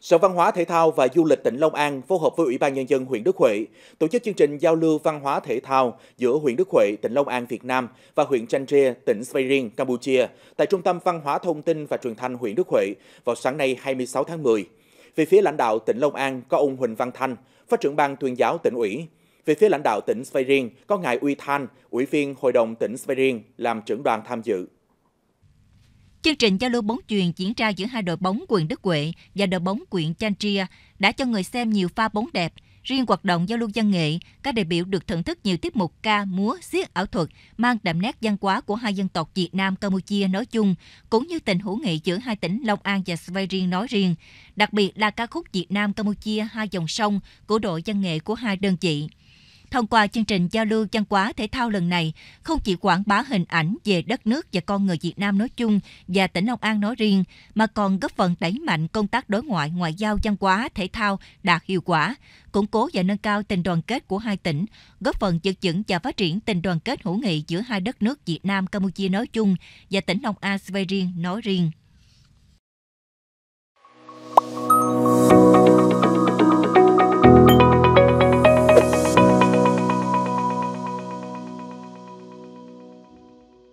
Sở Văn hóa Thể thao và Du lịch tỉnh Long An phối hợp với Ủy ban Nhân dân huyện Đức Huệ tổ chức chương trình giao lưu văn hóa thể thao giữa huyện Đức Huệ, tỉnh Long An, Việt Nam và huyện Chanh Tre, tỉnh Sveiring, Campuchia tại Trung tâm Văn hóa Thông tin và Truyền thanh huyện Đức Huệ vào sáng nay 26 tháng 10. Về phía lãnh đạo tỉnh Long An có ông Huỳnh Văn Thanh, Phó trưởng ban tuyên giáo tỉnh ủy. Về phía lãnh đạo tỉnh Sveiring có ngài Uy Thanh, Ủy viên Hội đồng tỉnh Sveiring làm trưởng đoàn tham dự. Chương trình giao lưu bóng truyền diễn ra giữa hai đội bóng quyền Đức Huệ và đội bóng quyền quyện Chanchia đã cho người xem nhiều pha bóng đẹp. Riêng hoạt động giao lưu văn nghệ, các đại biểu được thưởng thức nhiều tiết mục ca, múa, siết ảo thuật mang đậm nét văn hóa của hai dân tộc Việt Nam Campuchia nói chung, cũng như tình hữu nghị giữa hai tỉnh Long An và Svay riêng nói riêng, đặc biệt là ca khúc Việt Nam Campuchia hai dòng sông của đội văn nghệ của hai đơn vị. Thông qua chương trình giao lưu văn hóa thể thao lần này, không chỉ quảng bá hình ảnh về đất nước và con người Việt Nam nói chung và tỉnh Long An nói riêng, mà còn góp phần đẩy mạnh công tác đối ngoại ngoại giao văn hóa thể thao đạt hiệu quả, củng cố và nâng cao tình đoàn kết của hai tỉnh, góp phần giữ vững và phát triển tình đoàn kết hữu nghị giữa hai đất nước Việt Nam Campuchia nói chung và tỉnh Long An riêng nói riêng.